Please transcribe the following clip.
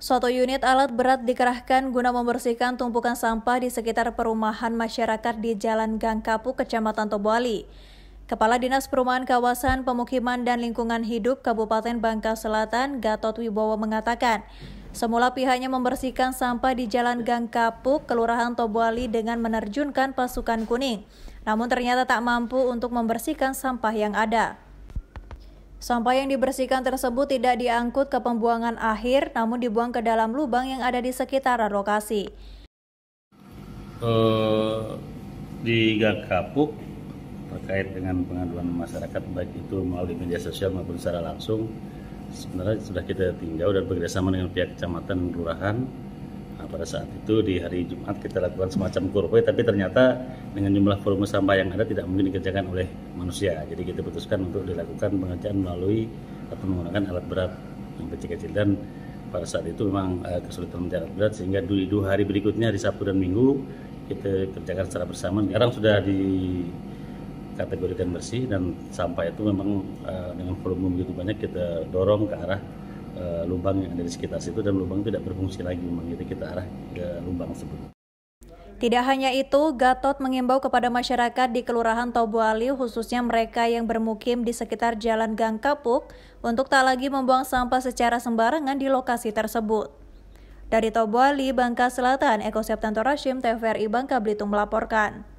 Suatu unit alat berat dikerahkan guna membersihkan tumpukan sampah di sekitar perumahan masyarakat di Jalan Gang Kapu, Kecamatan Tobali. Kepala Dinas Perumahan Kawasan Pemukiman dan Lingkungan Hidup Kabupaten Bangka Selatan, Gatot Wibowo mengatakan, semula pihaknya membersihkan sampah di Jalan Gang Kapuk, Kelurahan Tobuali dengan menerjunkan pasukan kuning. Namun ternyata tak mampu untuk membersihkan sampah yang ada. Sampah yang dibersihkan tersebut tidak diangkut ke pembuangan akhir, namun dibuang ke dalam lubang yang ada di sekitar lokasi. Uh, di Gakapuk terkait dengan pengaduan masyarakat baik itu melalui media sosial maupun secara langsung sebenarnya sudah kita tinjau dan bekerjasama dengan pihak kecamatan dan kelurahan Nah, pada saat itu di hari Jumat kita lakukan semacam kurve, tapi ternyata dengan jumlah volume sampah yang ada tidak mungkin dikerjakan oleh manusia. Jadi kita putuskan untuk dilakukan pengerjaan melalui atau menggunakan alat berat yang kecil-kecil dan pada saat itu memang uh, kesulitan mencari alat berat sehingga dulu dua hari berikutnya di Sabtu dan Minggu kita kerjakan secara bersamaan. Sekarang sudah di kategorikan bersih dan sampah itu memang uh, dengan volume begitu banyak kita dorong ke arah uh, lubang yang ada di sekitar situ dan lubang tidak berfungsi lagi memang kita arah ke lubang tersebut. Tidak hanya itu, Gatot mengimbau kepada masyarakat di Kelurahan Tobuali, khususnya mereka yang bermukim di sekitar Jalan Gang Kapuk untuk tak lagi membuang sampah secara sembarangan di lokasi tersebut. Dari Tobuali, Bangka Selatan, Eko Septanto Rashim, TVRI Bangka Belitung melaporkan.